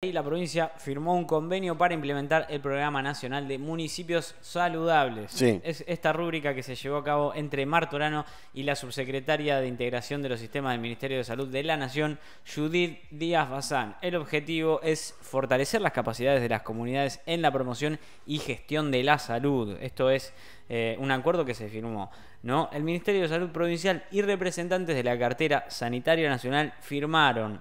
la provincia firmó un convenio para implementar el Programa Nacional de Municipios Saludables. Es esta rúbrica que se llevó a cabo entre Martorano y la subsecretaria de Integración de los Sistemas del Ministerio de Salud de la Nación, Judith Díaz Bazán. El objetivo es fortalecer las capacidades de las comunidades en la promoción y gestión de la salud. Esto es eh, un acuerdo que se firmó. ¿no? El Ministerio de Salud Provincial y representantes de la cartera sanitaria nacional firmaron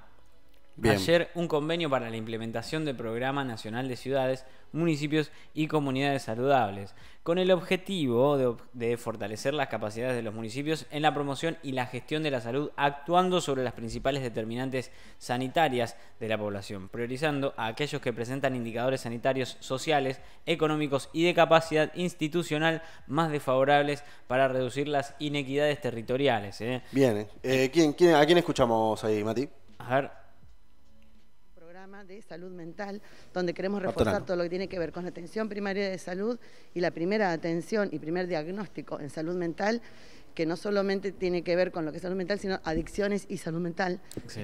ayer un convenio para la implementación del Programa Nacional de Ciudades, Municipios y Comunidades Saludables, con el objetivo de, fortalecer las capacidades de los municipios en la promoción y la gestión de la salud, actuando sobre las principales determinantes sanitarias de la población, priorizando a aquellos que presentan indicadores sanitarios, sociales, económicos y de capacidad institucional más desfavorables para reducir las inequidades territoriales. ¿eh? Bien, eh, eh, a quién escuchamos ahí, Mati? A ver de salud mental, donde queremos reforzar todo lo que tiene que ver con la atención primaria de salud y la primera atención y primer diagnóstico en salud mental que no solamente tiene que ver con lo que es salud mental, sino adicciones y salud mental,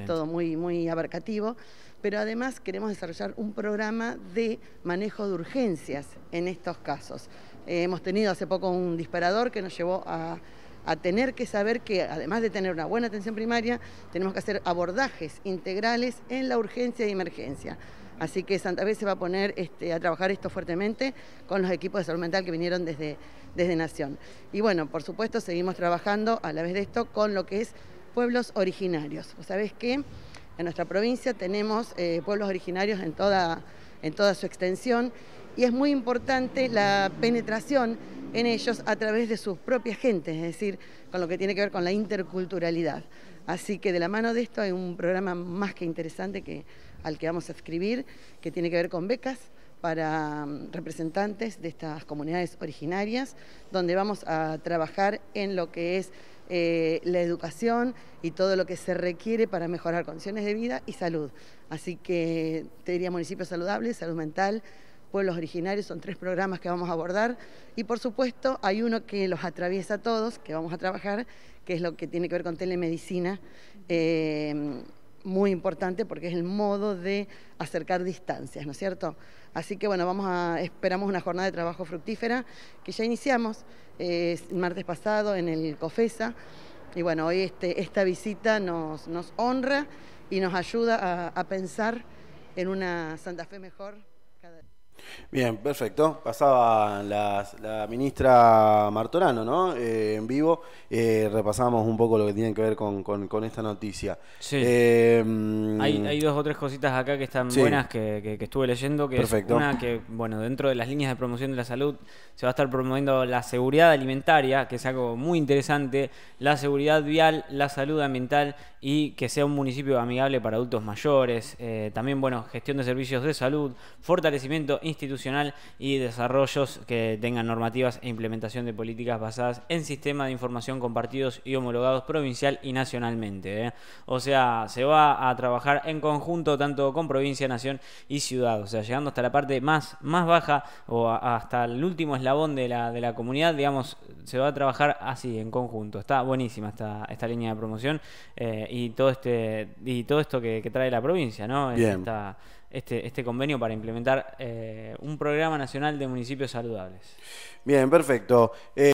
todo muy, muy abarcativo, pero además queremos desarrollar un programa de manejo de urgencias en estos casos. Eh, hemos tenido hace poco un disparador que nos llevó a a tener que saber que, además de tener una buena atención primaria, tenemos que hacer abordajes integrales en la urgencia y emergencia. Así que Santa Fe se va a poner este, a trabajar esto fuertemente con los equipos de salud mental que vinieron desde, desde Nación. Y bueno, por supuesto, seguimos trabajando a la vez de esto con lo que es pueblos originarios. Vos sabés que en nuestra provincia tenemos eh, pueblos originarios en toda, en toda su extensión y es muy importante la penetración en ellos a través de sus propias gentes, es decir, con lo que tiene que ver con la interculturalidad. Así que de la mano de esto hay un programa más que interesante que, al que vamos a escribir, que tiene que ver con becas para mm, representantes de estas comunidades originarias, donde vamos a trabajar en lo que es eh, la educación y todo lo que se requiere para mejorar condiciones de vida y salud. Así que te diría municipios saludables, salud mental, pueblos originarios, son tres programas que vamos a abordar y por supuesto hay uno que los atraviesa a todos, que vamos a trabajar, que es lo que tiene que ver con telemedicina, eh, muy importante porque es el modo de acercar distancias, ¿no es cierto? Así que bueno, vamos a, esperamos una jornada de trabajo fructífera que ya iniciamos el eh, martes pasado en el COFESA y bueno, hoy este, esta visita nos, honra y nos ayuda a, pensar en una Santa Fe mejor cada día. Bien, perfecto. Pasaba la ministra Martorano, ¿no? Eh, en vivo eh, repasamos un poco lo que tiene que ver con, esta noticia. Sí. Eh, mm, hay, dos o tres cositas acá que están buenas que, estuve leyendo. Que Es una que, bueno, dentro de las líneas de promoción de la salud se va a estar promoviendo la seguridad alimentaria, que es algo muy interesante, la seguridad vial, la salud ambiental y que sea un municipio amigable para adultos mayores. también, bueno, gestión de servicios de salud, fortalecimiento institucional institucional y desarrollos que tengan normativas e implementación de políticas basadas en sistemas de información compartidos y homologados provincial y nacionalmente. ¿eh? O sea, se va a trabajar en conjunto tanto con provincia, nación y ciudad. O sea, llegando hasta la parte más, más baja o hasta el último eslabón de la, de la comunidad, digamos, se va a trabajar así, en conjunto. Está buenísima esta, esta línea de promoción eh, y, todo este, y todo esto que, trae la provincia, ¿no? Bien. Este, este, convenio para implementar eh, un programa nacional de municipios saludables. Bien, perfecto. Eh,